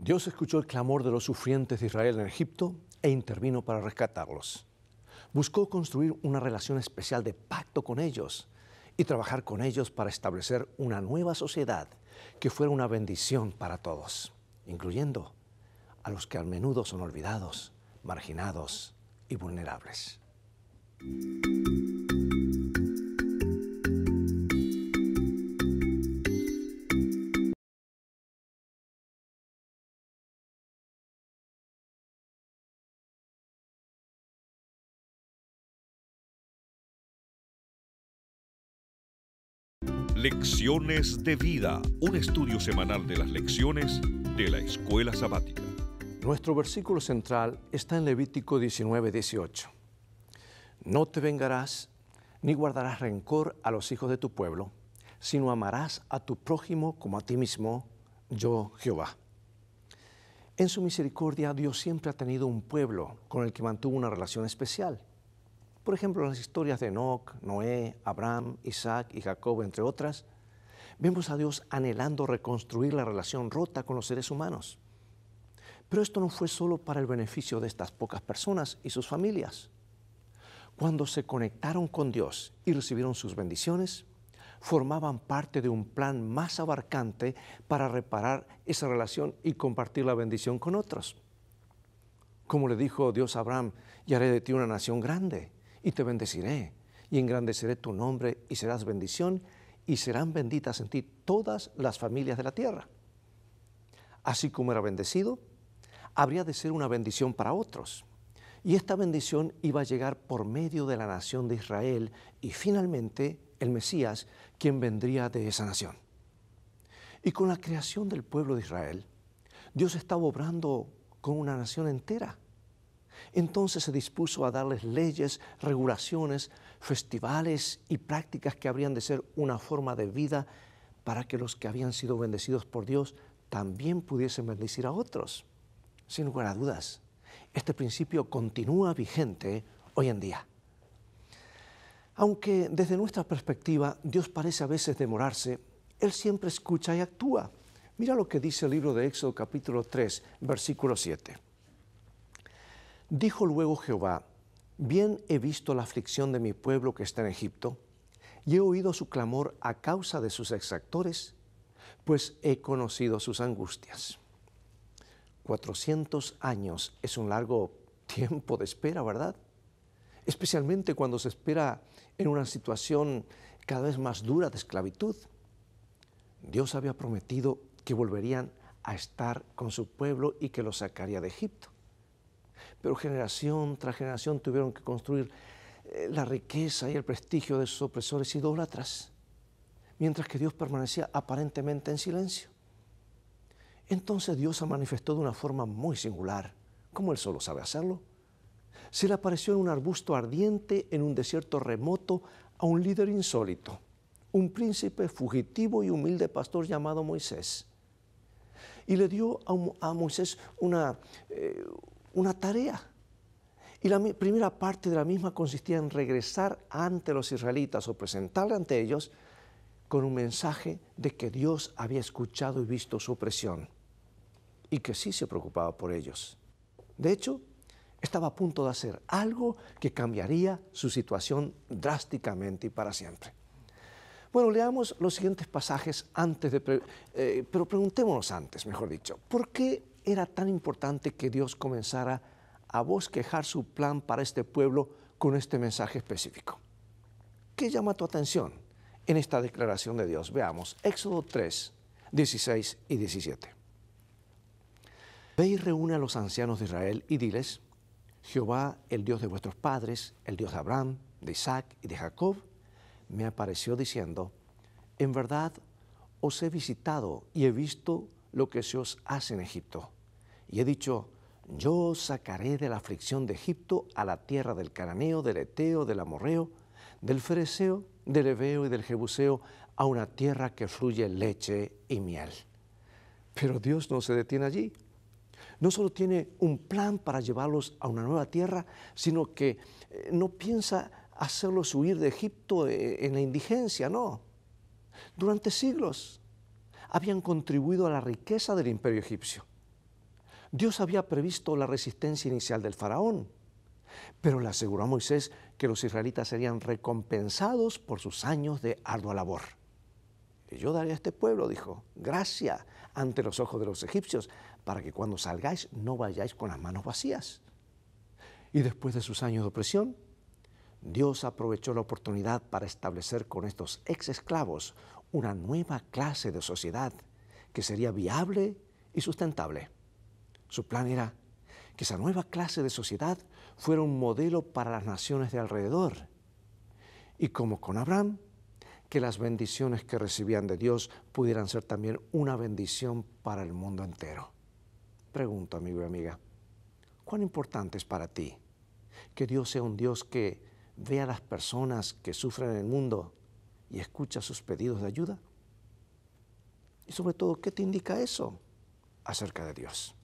Dios escuchó el clamor de los sufrientes de Israel en Egipto e intervino para rescatarlos. Buscó construir una relación especial de pacto con ellos y trabajar con ellos para establecer una nueva sociedad que fuera una bendición para todos, incluyendo a los que a menudo son olvidados, marginados y vulnerables. Lecciones de vida, un estudio semanal de las lecciones de la escuela sabática. Nuestro versículo central está en Levítico 19:18. No te vengarás ni guardarás rencor a los hijos de tu pueblo, sino amarás a tu prójimo como a ti mismo, yo Jehová. En su misericordia Dios siempre ha tenido un pueblo con el que mantuvo una relación especial. Por ejemplo, las historias de Enoch, Noé, Abraham, Isaac y Jacob, entre otras, vemos a Dios anhelando reconstruir la relación rota con los seres humanos. Pero esto no fue solo para el beneficio de estas pocas personas y sus familias. Cuando se conectaron con Dios y recibieron sus bendiciones, formaban parte de un plan más abarcante para reparar esa relación y compartir la bendición con otros. Como le dijo Dios a Abraham, y haré de ti una nación grande y te bendeciré y engrandeceré tu nombre y serás bendición y serán benditas en ti todas las familias de la tierra. Así como era bendecido, habría de ser una bendición para otros. Y esta bendición iba a llegar por medio de la nación de Israel y finalmente el Mesías, quien vendría de esa nación. Y con la creación del pueblo de Israel, Dios estaba obrando con una nación entera. Entonces se dispuso a darles leyes, regulaciones, festivales y prácticas que habrían de ser una forma de vida para que los que habían sido bendecidos por Dios también pudiesen bendecir a otros. Sin lugar a dudas, este principio continúa vigente hoy en día. Aunque desde nuestra perspectiva Dios parece a veces demorarse, Él siempre escucha y actúa. Mira lo que dice el libro de Éxodo capítulo 3, versículo 7. Dijo luego Jehová, bien he visto la aflicción de mi pueblo que está en Egipto, y he oído su clamor a causa de sus exactores, pues he conocido sus angustias. 400 años es un largo tiempo de espera, ¿verdad? Especialmente cuando se espera en una situación cada vez más dura de esclavitud. Dios había prometido que volverían a estar con su pueblo y que lo sacaría de Egipto pero generación tras generación tuvieron que construir eh, la riqueza y el prestigio de sus opresores idólatras, mientras que Dios permanecía aparentemente en silencio. Entonces Dios se manifestó de una forma muy singular, como Él solo sabe hacerlo. Se le apareció en un arbusto ardiente, en un desierto remoto, a un líder insólito, un príncipe fugitivo y humilde pastor llamado Moisés. Y le dio a, Moisés una, eh, una tarea. Y la primera parte de la misma consistía en regresar ante los israelitas o presentarle ante ellos con un mensaje de que Dios había escuchado y visto su opresión y que sí se preocupaba por ellos. De hecho, estaba a punto de hacer algo que cambiaría su situación drásticamente y para siempre. Bueno, leamos los siguientes pasajes antes de... Eh, pero preguntémonos antes, mejor dicho, ¿por qué era tan importante que Dios comenzara a bosquejar su plan para este pueblo con este mensaje específico. ¿Qué llama tu atención en esta declaración de Dios? Veamos Éxodo 3, 16 y 17. Ve y reúne a los ancianos de Israel y diles, Jehová, el Dios de vuestros padres, el Dios de Abraham, de Isaac y de Jacob, me apareció diciendo, en verdad os he visitado y he visto lo que se os hace en Egipto. Y he dicho, yo sacaré de la aflicción de Egipto a la tierra del Cananeo, del Eteo, del Amorreo, del Fereseo, del Ebeo y del Jebuseo, a una tierra que fluye leche y miel. Pero Dios no se detiene allí. No solo tiene un plan para llevarlos a una nueva tierra, sino que eh, no piensa hacerlos huir de Egipto eh, en la indigencia, no. Durante siglos habían contribuido a la riqueza del imperio egipcio. Dios había previsto la resistencia inicial del faraón, pero le aseguró a Moisés que los israelitas serían recompensados por sus años de ardua labor. Y yo daré a este pueblo, dijo, gracia ante los ojos de los egipcios, para que cuando salgáis no vayáis con las manos vacías. Y después de sus años de opresión, Dios aprovechó la oportunidad para establecer con estos ex esclavos una nueva clase de sociedad que sería viable y sustentable. Su plan era que esa nueva clase de sociedad fuera un modelo para las naciones de alrededor. Y como con Abraham, que las bendiciones que recibían de Dios pudieran ser también una bendición para el mundo entero. Pregunto, amigo y amiga, ¿cuán importante es para ti que Dios sea un Dios que vea a las personas que sufren en el mundo y escucha sus pedidos de ayuda? Y sobre todo, ¿qué te indica eso acerca de Dios?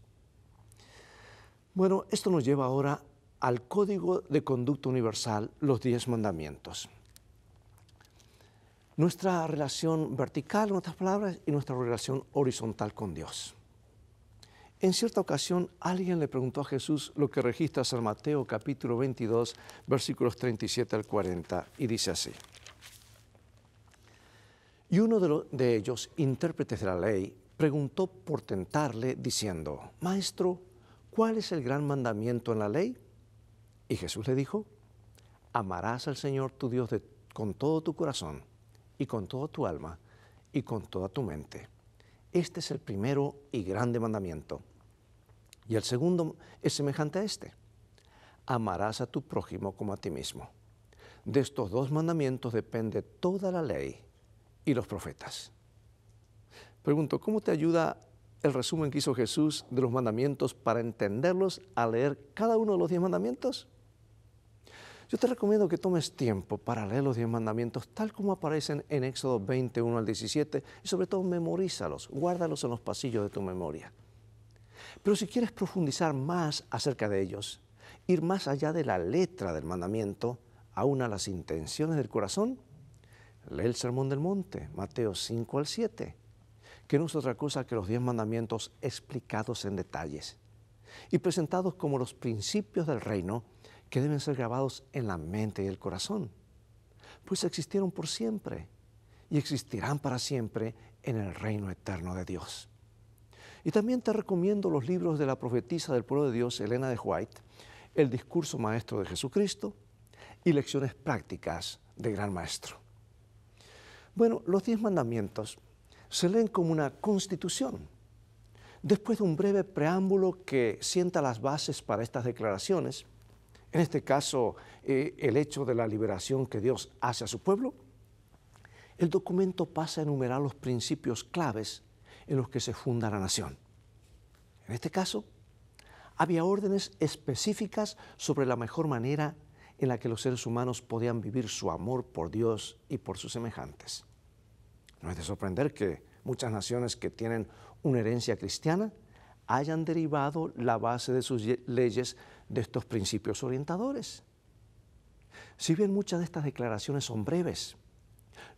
Bueno, esto nos lleva ahora al Código de Conducta Universal, los diez mandamientos. Nuestra relación vertical, en otras palabras, y nuestra relación horizontal con Dios. En cierta ocasión alguien le preguntó a Jesús lo que registra San Mateo capítulo 22 versículos 37 al 40 y dice así. Y uno de, ellos, intérpretes de la ley, preguntó por tentarle, diciendo, Maestro, ¿cuál es el gran mandamiento en la ley? Y Jesús le dijo, Amarás al Señor tu Dios con todo tu corazón y con toda tu alma y con toda tu mente. Este es el primero y grande mandamiento. Y el segundo es semejante a este. Amarás a tu prójimo como a ti mismo. De estos dos mandamientos depende toda la ley y los profetas. Pregunto, ¿cómo te ayuda el resumen que hizo Jesús de los mandamientos para entenderlos al leer cada uno de los diez mandamientos? Yo te recomiendo que tomes tiempo para leer los diez mandamientos tal como aparecen en Éxodo 21 al 17 y sobre todo memorízalos, guárdalos en los pasillos de tu memoria. Pero si quieres profundizar más acerca de ellos, ir más allá de la letra del mandamiento, aún a las intenciones del corazón, Lee el Sermón del Monte, Mateo 5 al 7, que no es otra cosa que los diez mandamientos explicados en detalles y presentados como los principios del reino que deben ser grabados en la mente y el corazón, pues existieron por siempre y existirán para siempre en el reino eterno de Dios. Y también te recomiendo los libros de la profetisa del pueblo de Dios, Elena de White, El discurso maestro de Jesucristo y Lecciones prácticas de Gran Maestro. Bueno, los diez mandamientos se leen como una constitución. Después de un breve preámbulo que sienta las bases para estas declaraciones, en este caso eh, el hecho de la liberación que Dios hace a su pueblo, el documento pasa a enumerar los principios claves en los que se funda la nación. En este caso, había órdenes específicas sobre la mejor manera en la que los seres humanos podían vivir su amor por Dios y por sus semejantes. No es de sorprender que muchas naciones que tienen una herencia cristiana hayan derivado la base de sus leyes de estos principios orientadores. Si bien muchas de estas declaraciones son breves,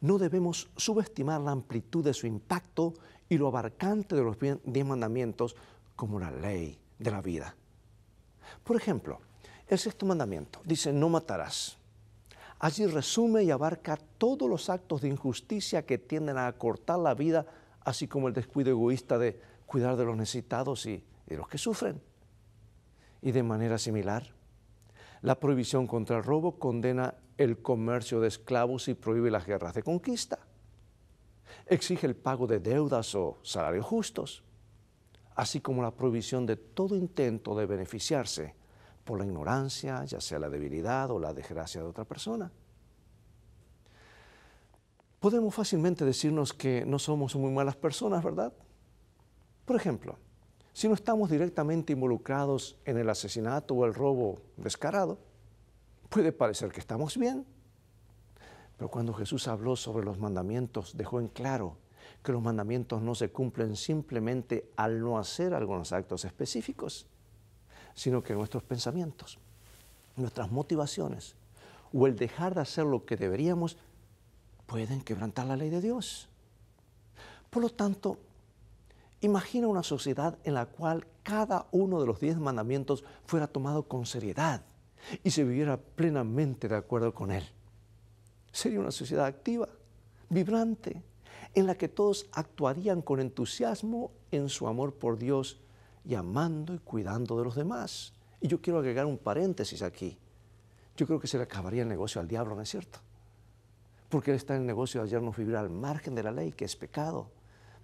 no debemos subestimar la amplitud de su impacto y lo abarcante de los diez mandamientos como la ley de la vida. Por ejemplo, el sexto mandamiento dice, no matarás. Allí resume y abarca todos los actos de injusticia que tienden a acortar la vida, así como el descuido egoísta de cuidar de los necesitados y de los que sufren. Y de manera similar, la prohibición contra el robo condena el comercio de esclavos y prohíbe las guerras de conquista. Exige el pago de deudas o salarios justos, así como la prohibición de todo intento de beneficiarse por la ignorancia, ya sea la debilidad o la desgracia de otra persona. Podemos fácilmente decirnos que no somos muy malas personas, ¿verdad? Por ejemplo, si no estamos directamente involucrados en el asesinato o el robo descarado, puede parecer que estamos bien. Pero cuando Jesús habló sobre los mandamientos, dejó en claro que los mandamientos no se cumplen simplemente al no hacer algunos actos específicos, sino que nuestros pensamientos, nuestras motivaciones o el dejar de hacer lo que deberíamos pueden quebrantar la ley de Dios. Por lo tanto, imagina una sociedad en la cual cada uno de los diez mandamientos fuera tomado con seriedad y se viviera plenamente de acuerdo con él. Sería una sociedad activa, vibrante, en la que todos actuarían con entusiasmo en su amor por Dios y amando y cuidando de los demás. Y yo quiero agregar un paréntesis aquí. Yo creo que se le acabaría el negocio al diablo, ¿no es cierto? Porque él está en el negocio de no vivir al margen de la ley, que es pecado.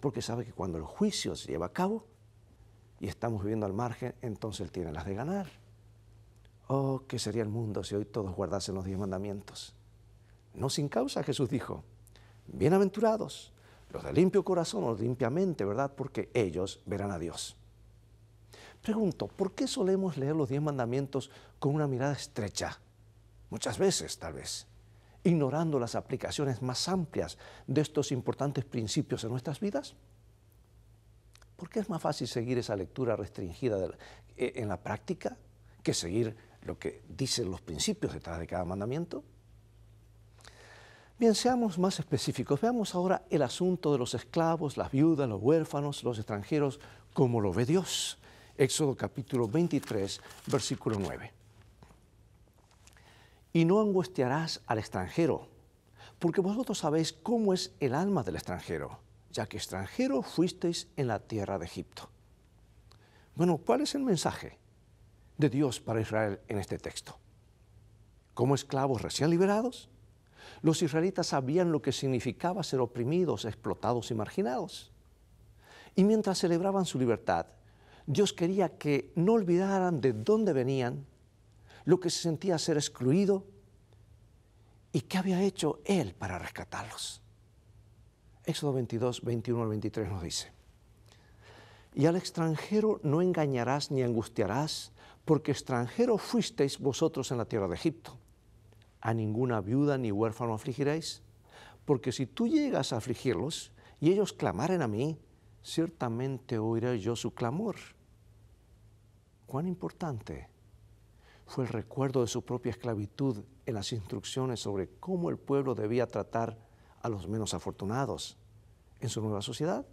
Porque sabe que cuando el juicio se lleva a cabo y estamos viviendo al margen, entonces él tiene las de ganar. Oh, ¿qué sería el mundo si hoy todos guardasen los diez mandamientos? No sin causa, Jesús dijo. Bienaventurados los de limpio corazón o limpiamente, ¿verdad? Porque ellos verán a Dios. Pregunto, ¿por qué solemos leer los diez mandamientos con una mirada estrecha? Muchas veces, tal vez, ignorando las aplicaciones más amplias de estos importantes principios en nuestras vidas. ¿Por qué es más fácil seguir esa lectura restringida eh, en la práctica que seguir lo que dicen los principios detrás de cada mandamiento? Bien, seamos más específicos. Veamos ahora el asunto de los esclavos, las viudas, los huérfanos, los extranjeros, como lo ve Dios. Éxodo capítulo 23, versículo 9. Y no angustiarás al extranjero, porque vosotros sabéis cómo es el alma del extranjero, ya que extranjero fuisteis en la tierra de Egipto. Bueno, ¿cuál es el mensaje de Dios para Israel en este texto? Como esclavos recién liberados, los israelitas sabían lo que significaba ser oprimidos, explotados y marginados. Y mientras celebraban su libertad, Dios quería que no olvidaran de dónde venían, lo que se sentía ser excluido y qué había hecho Él para rescatarlos. Éxodo 22, 21 al 23 nos dice, y al extranjero no engañarás ni angustiarás, porque extranjero fuisteis vosotros en la tierra de Egipto. A ninguna viuda ni huérfano afligiréis, porque si tú llegas a afligirlos y ellos clamaren a mí, ciertamente oiré yo su clamor cuán importante fue el recuerdo de su propia esclavitud en las instrucciones sobre cómo el pueblo debía tratar a los menos afortunados en su nueva sociedad.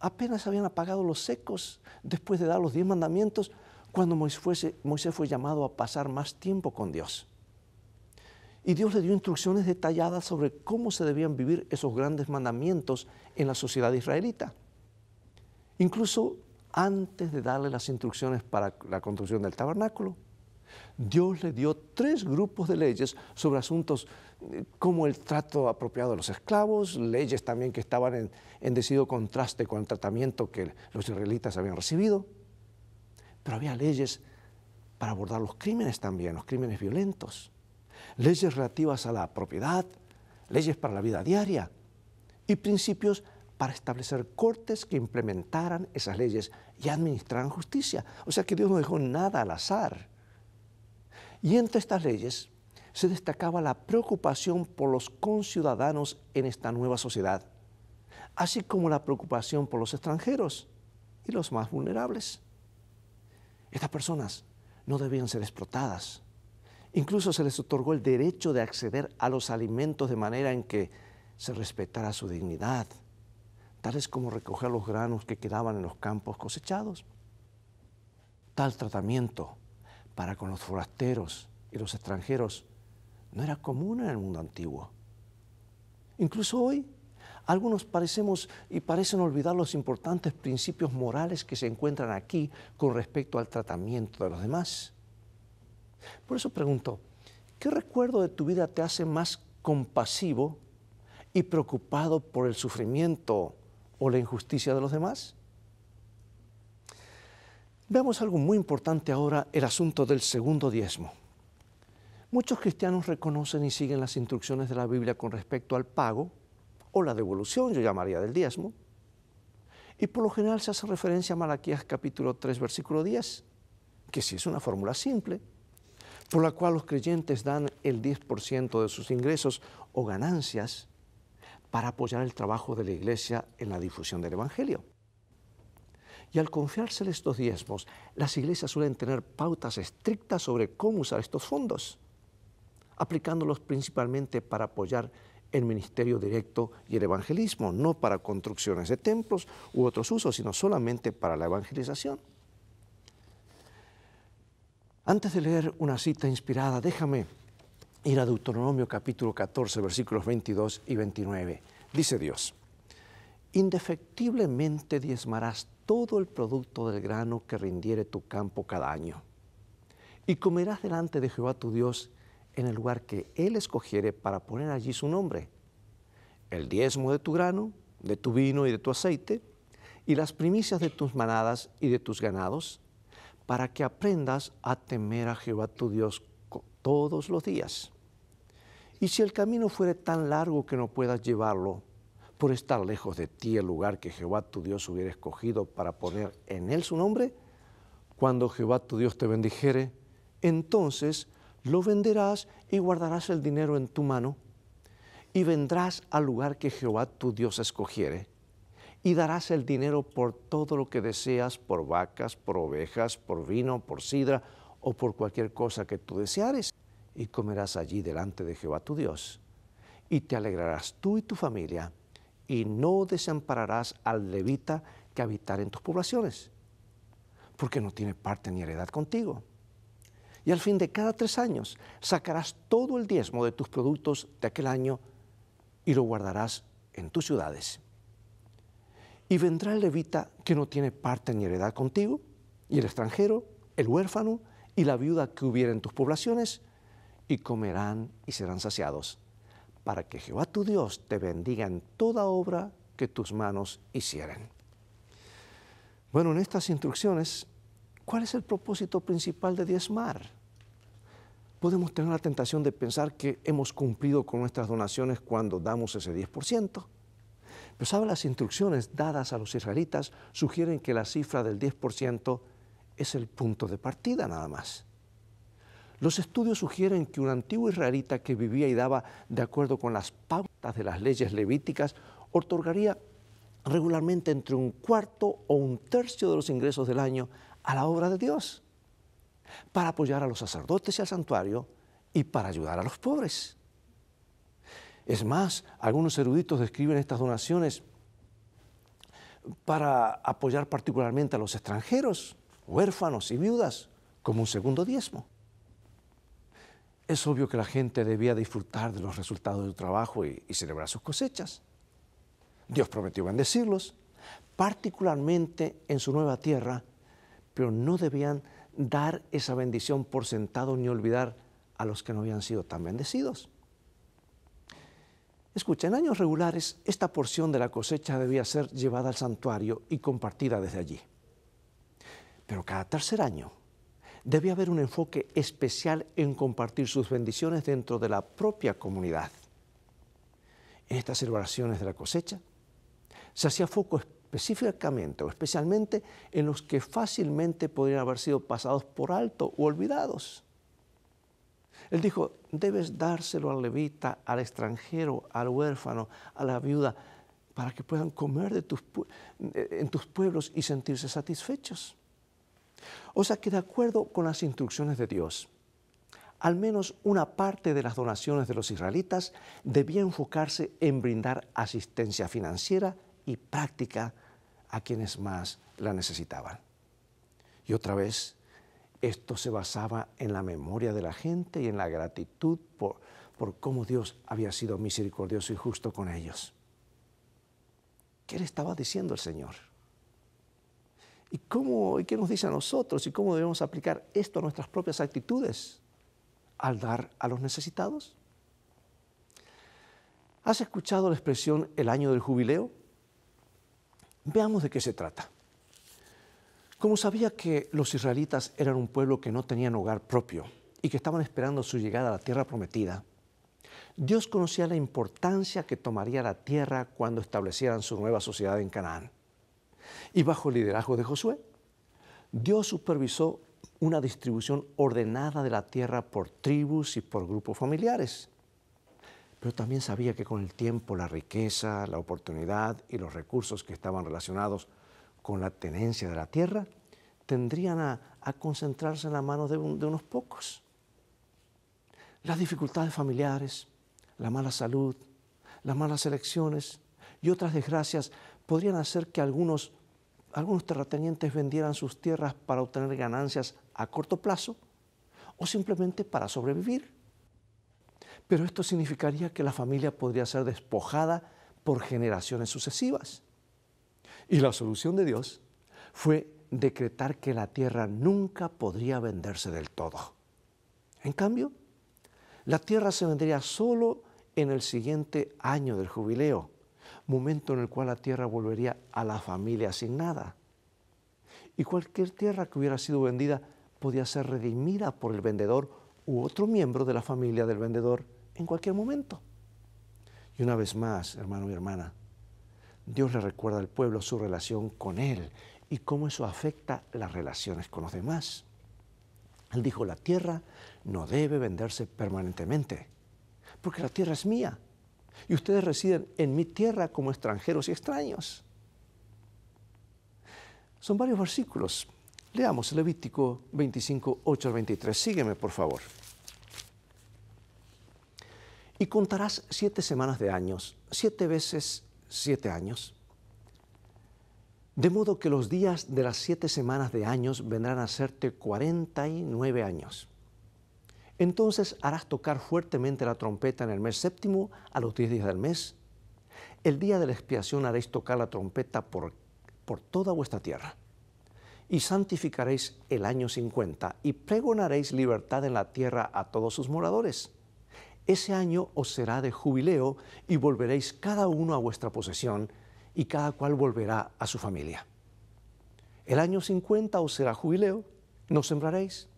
Apenas habían apagado los secos después de dar los diez mandamientos cuando Moisés fue llamado a pasar más tiempo con Dios. Y Dios le dio instrucciones detalladas sobre cómo se debían vivir esos grandes mandamientos en la sociedad israelita. Incluso antes de darle las instrucciones para la construcción del tabernáculo. Dios le dio tres grupos de leyes sobre asuntos eh, como el trato apropiado de los esclavos, leyes también que estaban en, en, decidido contraste con el tratamiento que los israelitas habían recibido, pero había leyes para abordar los crímenes también, los crímenes violentos, leyes relativas a la propiedad, leyes para la vida diaria y principios para establecer cortes que implementaran esas leyes y administraran justicia. O sea que Dios no dejó nada al azar. Y entre estas leyes se destacaba la preocupación por los conciudadanos en esta nueva sociedad, así como la preocupación por los extranjeros y los más vulnerables. Estas personas no debían ser explotadas. Incluso se les otorgó el derecho de acceder a los alimentos de manera en que se respetara su dignidad tales como recoger los granos que quedaban en los campos cosechados. Tal tratamiento para con los forasteros y los extranjeros no era común en el mundo antiguo. Incluso hoy, algunos parecemos y parecen olvidar los importantes principios morales que se encuentran aquí con respecto al tratamiento de los demás. Por eso pregunto, ¿qué recuerdo de tu vida te hace más compasivo y preocupado por el sufrimiento o la injusticia de los demás? Veamos algo muy importante ahora, el asunto del segundo diezmo. Muchos cristianos reconocen y siguen las instrucciones de la Biblia con respecto al pago, o la devolución, yo llamaría, del diezmo. Y por lo general se hace referencia a Malaquías capítulo 3, versículo 10, que sí es una fórmula simple, por la cual los creyentes dan el 10% de sus ingresos o ganancias para apoyar el trabajo de la Iglesia en la difusión del Evangelio. Y al confiársele estos diezmos, las iglesias suelen tener pautas estrictas sobre cómo usar estos fondos, aplicándolos principalmente para apoyar el ministerio directo y el evangelismo, no para construcciones de templos u otros usos, sino solamente para la evangelización. Antes de leer una cita inspirada, déjame ir a Deuteronomio capítulo 14, versículos 22 y 29. Dice Dios, indefectiblemente diezmarás todo el producto del grano que rindiere tu campo cada año, y comerás delante de Jehová tu Dios en el lugar que Él escogiere para poner allí su nombre, el diezmo de tu grano, de tu vino y de tu aceite, y las primicias de tus manadas y de tus ganados, para que aprendas a temer a Jehová tu Dios todos los días y si el camino fuere tan largo que no puedas llevarlo, por estar lejos de ti el lugar que Jehová tu Dios hubiera escogido para poner en él su nombre, cuando Jehová tu Dios te bendijere, entonces lo venderás y guardarás el dinero en tu mano, y vendrás al lugar que Jehová tu Dios escogiere, y darás el dinero por todo lo que deseas, por vacas, por ovejas, por vino, por sidra, o por cualquier cosa que tú deseares y comerás allí delante de Jehová tu Dios. Y te alegrarás tú y tu familia, y no desampararás al levita que habitar en tus poblaciones, porque no tiene parte ni heredad contigo. Y al fin de cada tres años sacarás todo el diezmo de tus productos de aquel año y lo guardarás en tus ciudades. Y vendrá el levita que no tiene parte ni heredad contigo, y el extranjero, el huérfano y la viuda que hubiera en tus poblaciones, y comerán y serán saciados, para que Jehová tu Dios te bendiga en toda obra que tus manos hicieren. Bueno, en estas instrucciones, ¿cuál es el propósito principal de diezmar? Podemos tener la tentación de pensar que hemos cumplido con nuestras donaciones cuando damos ese 10%. Pero sabe, las instrucciones dadas a los israelitas sugieren que la cifra del 10% es el punto de partida nada más. Los estudios sugieren que un antiguo israelita que vivía y daba de acuerdo con las pautas de las leyes levíticas otorgaría regularmente entre un cuarto o un tercio de los ingresos del año a la obra de Dios, para apoyar a los sacerdotes y al santuario y para ayudar a los pobres. Es más, algunos eruditos describen estas donaciones para apoyar particularmente a los extranjeros, huérfanos y viudas, como un segundo diezmo es obvio que la gente debía disfrutar de los resultados del trabajo y, y celebrar sus cosechas. Dios prometió bendecirlos, particularmente en su nueva tierra, pero no debían dar esa bendición por sentado ni olvidar a los que no habían sido tan bendecidos. Escucha, en años regulares esta porción de la cosecha debía ser llevada al santuario y compartida desde allí. Pero cada tercer año debía haber un enfoque especial en compartir sus bendiciones dentro de la propia comunidad. En estas celebraciones de la cosecha, se hacía foco específicamente o especialmente en los que fácilmente podrían haber sido pasados por alto o olvidados. Él dijo, debes dárselo al levita, al extranjero, al huérfano, a la viuda, para que puedan comer en tus pueblos y sentirse satisfechos. O sea que de acuerdo con las instrucciones de Dios, al menos una parte de las donaciones de los israelitas debía enfocarse en brindar asistencia financiera y práctica a quienes más la necesitaban. Y otra vez, esto se basaba en la memoria de la gente y en la gratitud por, por cómo Dios había sido misericordioso y justo con ellos. ¿Qué le estaba diciendo el Señor? ¿Y, cómo, qué nos dice a nosotros? ¿Y cómo debemos aplicar esto a nuestras propias actitudes al dar a los necesitados? ¿Has escuchado la expresión el año del jubileo? Veamos de qué se trata. Como sabía que los israelitas eran un pueblo que no tenían hogar propio y que estaban esperando su llegada a la tierra prometida, Dios conocía la importancia que tomaría la tierra cuando establecieran su nueva sociedad en Canaán. Y bajo el liderazgo de Josué, Dios supervisó una distribución ordenada de la tierra por tribus y por grupos familiares. Pero también sabía que con el tiempo la riqueza, la oportunidad y los recursos que estaban relacionados con la tenencia de la tierra tendrían a, concentrarse en la mano de, de unos pocos. Las dificultades familiares, la mala salud, las malas elecciones y otras desgracias podrían hacer que algunos, algunos terratenientes vendieran sus tierras para obtener ganancias a corto plazo o simplemente para sobrevivir. Pero esto significaría que la familia podría ser despojada por generaciones sucesivas. Y la solución de Dios fue decretar que la tierra nunca podría venderse del todo. En cambio, la tierra se vendría solo en el siguiente año del jubileo, momento en el cual la tierra volvería a la familia asignada. Y cualquier tierra que hubiera sido vendida podía ser redimida por el vendedor u otro miembro de la familia del vendedor en cualquier momento. Y una vez más, hermano y hermana, Dios le recuerda al pueblo su relación con Él y cómo eso afecta las relaciones con los demás. Él dijo, la tierra no debe venderse permanentemente, porque la tierra es mía y ustedes residen en mi tierra como extranjeros y extraños. Son varios versículos. Leamos Levítico 25, 8 al 23. Sígueme, por favor. Y contarás siete semanas de años, siete veces siete años. De modo que los días de las siete semanas de años vendrán a serte 49 años. Entonces harás tocar fuertemente la trompeta en el mes séptimo, a los diez días del mes. El día de la expiación haréis tocar la trompeta por, toda vuestra tierra. Y santificaréis el año cincuenta, y pregonaréis libertad en la tierra a todos sus moradores. Ese año os será de jubileo y volveréis cada uno a vuestra posesión y cada cual volverá a su familia. El año 50 os será jubileo, no sembraréis,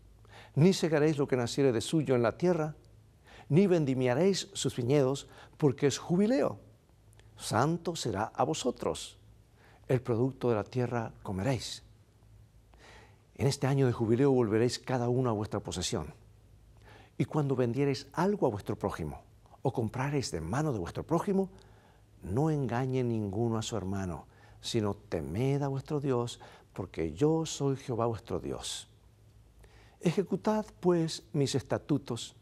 ni segaréis lo que naciere de suyo en la tierra, ni vendimiaréis sus viñedos, porque es jubileo. Santo será a vosotros. El producto de la tierra comeréis. En este año de jubileo volveréis cada uno a vuestra posesión. Y cuando vendiereis algo a vuestro prójimo, o comprareis de mano de vuestro prójimo, no engañe ninguno a su hermano, sino temed a vuestro Dios, porque yo soy Jehová vuestro Dios Ejecutad pues mis estatutos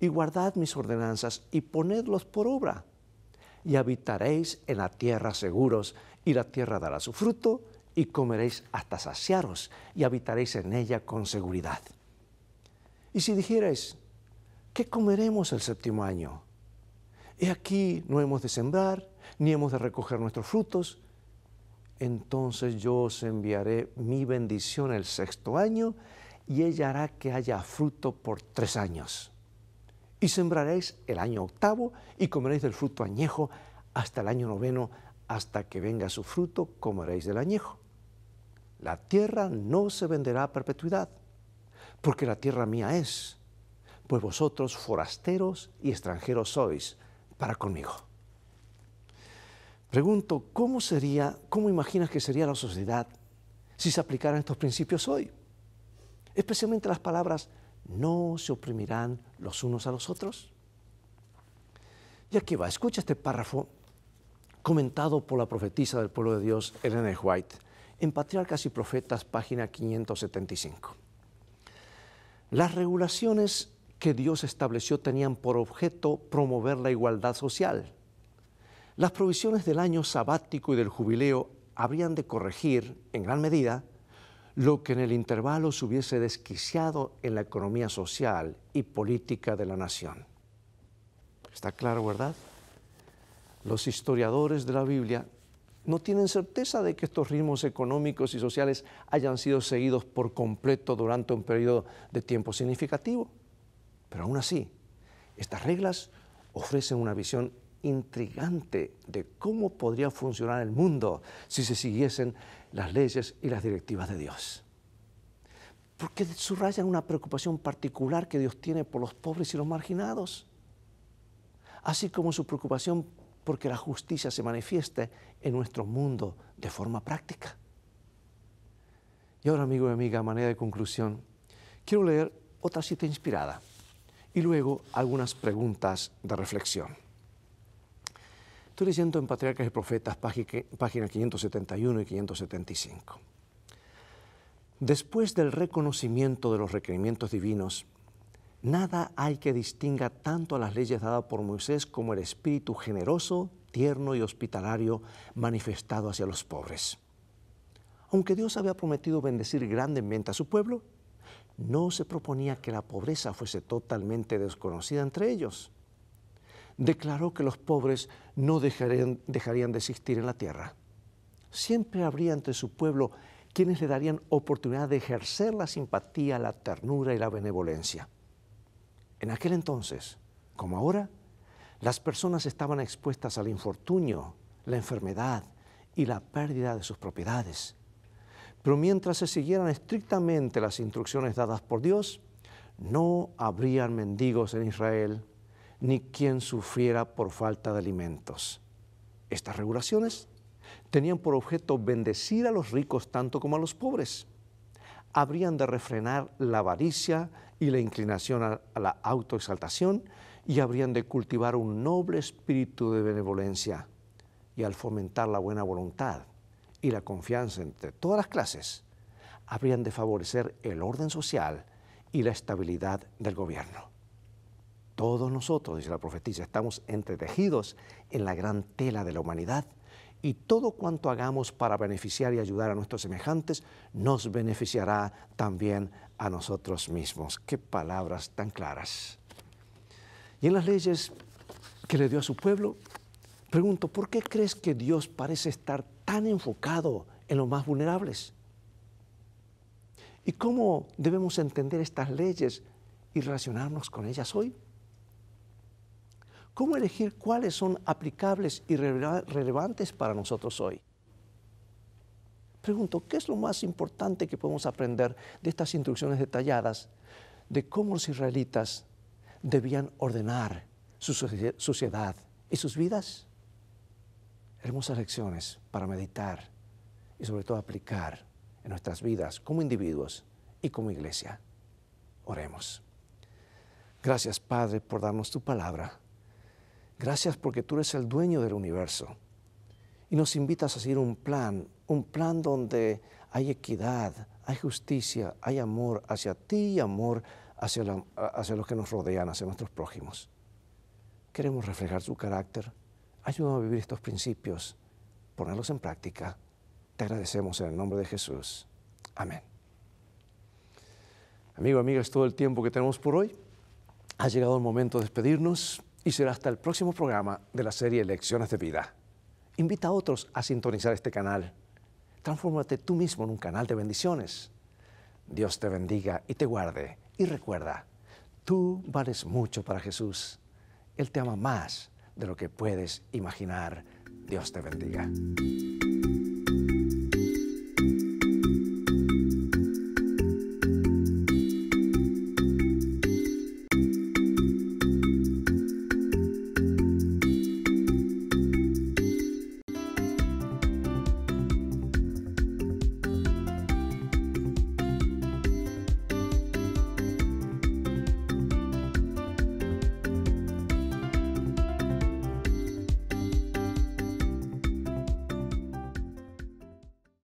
y guardad mis ordenanzas y ponedlos por obra. Y habitaréis en la tierra seguros y la tierra dará su fruto y comeréis hasta saciaros y habitaréis en ella con seguridad. Y si dijerais, ¿qué comeremos el séptimo año? He aquí no hemos de sembrar, ni hemos de recoger nuestros frutos. Entonces yo os enviaré mi bendición el sexto año y ella hará que haya fruto por tres años. Y sembraréis el año octavo y comeréis del fruto añejo hasta el año noveno, hasta que venga su fruto, comeréis del añejo. La tierra no se venderá a perpetuidad, porque la tierra mía es, pues vosotros forasteros y extranjeros sois para conmigo. Pregunto, ¿cómo sería, cómo imaginas que sería la sociedad si se aplicaran estos principios hoy? especialmente las palabras no se oprimirán los unos a los otros. Y aquí va, escucha este párrafo comentado por la profetisa del pueblo de Dios, Elena White, en Patriarcas y Profetas, página 575. Las regulaciones que Dios estableció tenían por objeto promover la igualdad social. Las provisiones del año sabático y del jubileo habrían de corregir, en gran medida, lo que en el intervalo se hubiese desquiciado en la economía social y política de la nación. Está claro, ¿verdad? Los historiadores de la Biblia no tienen certeza de que estos ritmos económicos y sociales hayan sido seguidos por completo durante un periodo de tiempo significativo. Pero aún así, estas reglas ofrecen una visión intrigante de cómo podría funcionar el mundo si se siguiesen las leyes y las directivas de Dios. Porque subrayan una preocupación particular que Dios tiene por los pobres y los marginados, así como su preocupación porque la justicia se manifieste en nuestro mundo de forma práctica. Y ahora, amigo y amiga, a manera de conclusión, quiero leer otra cita inspirada y luego algunas preguntas de reflexión. Estoy leyendo en Patriarcas y Profetas, páginas 571 y 575. Después del reconocimiento de los requerimientos divinos, nada hay que distinga tanto a las leyes dadas por Moisés como el espíritu generoso, tierno y hospitalario manifestado hacia los pobres. Aunque Dios había prometido bendecir grandemente a su pueblo, no se proponía que la pobreza fuese totalmente desconocida entre ellos declaró que los pobres no dejarían, de existir en la tierra. Siempre habría entre su pueblo quienes le darían oportunidad de ejercer la simpatía, la ternura y la benevolencia. En aquel entonces, como ahora, las personas estaban expuestas al infortunio, la enfermedad y la pérdida de sus propiedades. Pero mientras se siguieran estrictamente las instrucciones dadas por Dios, no habrían mendigos en Israel, ni quien sufriera por falta de alimentos. Estas regulaciones tenían por objeto bendecir a los ricos tanto como a los pobres. Habrían de refrenar la avaricia y la inclinación a, la autoexaltación y habrían de cultivar un noble espíritu de benevolencia. Y al fomentar la buena voluntad y la confianza entre todas las clases, habrían de favorecer el orden social y la estabilidad del gobierno. Todos nosotros, dice la profetisa, estamos entretejidos en la gran tela de la humanidad y todo cuanto hagamos para beneficiar y ayudar a nuestros semejantes nos beneficiará también a nosotros mismos. Qué palabras tan claras. Y en las leyes que le dio a su pueblo, pregunto, ¿por qué crees que Dios parece estar tan enfocado en los más vulnerables? ¿Y cómo debemos entender estas leyes y relacionarnos con ellas hoy? cómo elegir cuáles son aplicables y relevantes para nosotros hoy. Pregunto, ¿qué es lo más importante que podemos aprender de estas instrucciones detalladas de cómo los israelitas debían ordenar su sociedad y sus vidas? Hermosas lecciones para meditar y sobre todo aplicar en nuestras vidas como individuos y como iglesia. Oremos. Gracias Padre por darnos tu palabra Gracias porque tú eres el dueño del universo y nos invitas a seguir un plan, un plan donde hay equidad, hay justicia, hay amor hacia ti y amor hacia, los que nos rodean, hacia nuestros prójimos. Queremos reflejar su carácter. Ayúdanos a vivir estos principios, ponerlos en práctica. Te agradecemos en el nombre de Jesús. Amén. Amigo, amiga, es todo el tiempo que tenemos por hoy. Ha llegado el momento de despedirnos y será hasta el próximo programa de la serie Lecciones de Vida. Invita a otros a sintonizar este canal. Transfórmate tú mismo en un canal de bendiciones. Dios te bendiga y te guarde. Y recuerda, tú vales mucho para Jesús. Él te ama más de lo que puedes imaginar. Dios te bendiga.